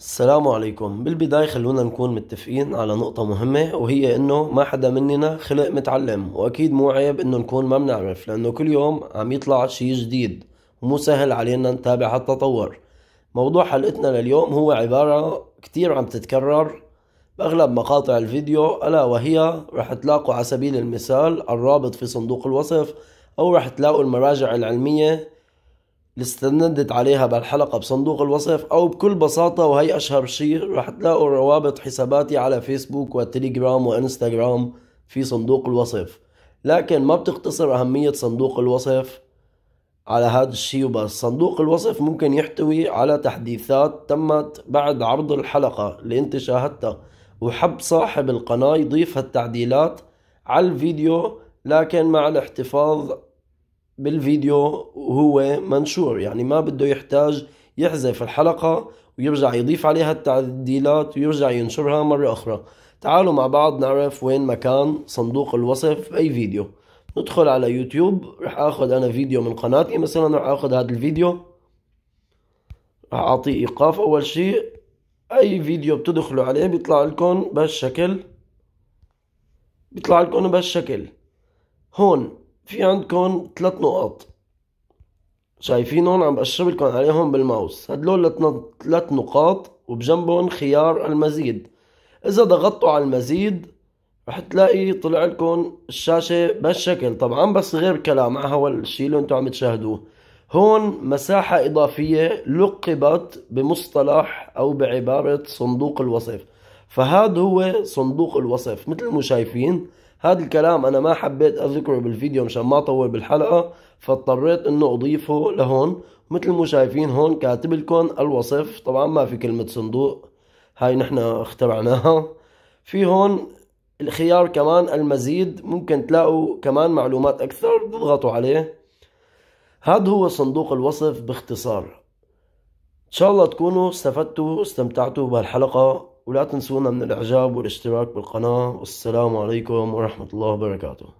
السلام عليكم بالبداية خلونا نكون متفقين على نقطة مهمة وهي انه ما حدا مننا خلق متعلم واكيد مو عيب انه نكون ما بنعرف لانه كل يوم عم يطلع شي جديد ومو سهل علينا نتابع هالتطور موضوع حلقتنا لليوم هو عبارة كتير عم تتكرر بأغلب مقاطع الفيديو ألا وهي رح تلاقوا على سبيل المثال الرابط في صندوق الوصف أو رح تلاقوا المراجع العلمية اللي استندت عليها بالحلقة بصندوق الوصف أو بكل بساطة وهي أشهر شيء رح تلاقوا روابط حساباتي على فيسبوك وتليجرام وإنستغرام في صندوق الوصف لكن ما بتقتصر أهمية صندوق الوصف على هذا الشيء وبس صندوق الوصف ممكن يحتوي على تحديثات تمت بعد عرض الحلقة اللي انت شاهدتها وحب صاحب القناة يضيف هالتعديلات على الفيديو لكن مع الاحتفاظ بالفيديو هو منشور يعني ما بده يحتاج يحذف الحلقة ويرجع يضيف عليها التعديلات ويرجع ينشرها مرة أخرى تعالوا مع بعض نعرف وين مكان صندوق الوصف بأي فيديو ندخل على يوتيوب رح اخذ انا فيديو من قناتي مثلا رح اخذ هذا الفيديو رح اعطيه ايقاف اول شيء اي فيديو بتدخلوا عليه بيطلع لكم بهالشكل بيطلع لكم بهالشكل هون في عندكم ثلاث نقط شايفينهم عم بشرب لكم عليهم بالماوس هدول ثلاث نقاط وبجنبهم خيار المزيد اذا ضغطتوا على المزيد رح تلاقي طلع لكم الشاشة بهالشكل طبعا بس غير كلام على هو الشيء اللي انتم عم تشاهدوه هون مساحة إضافية لقبت بمصطلح أو بعبارة صندوق الوصف فهذا هو صندوق الوصف مثل ما شايفين هذا الكلام انا ما حبيت اذكره بالفيديو مشان ما اطول بالحلقه فاضطريت انه اضيفه لهون مثل ما شايفين هون كاتب لكم الوصف طبعا ما في كلمه صندوق هاي نحن اخترعناها في هون الخيار كمان المزيد ممكن تلاقوا كمان معلومات اكثر تضغطوا عليه هذا هو صندوق الوصف باختصار ان شاء الله تكونوا استفدتوا واستمتعتوا بهالحلقه ولا تنسونا من الاعجاب والاشتراك بالقناة والسلام عليكم ورحمة الله وبركاته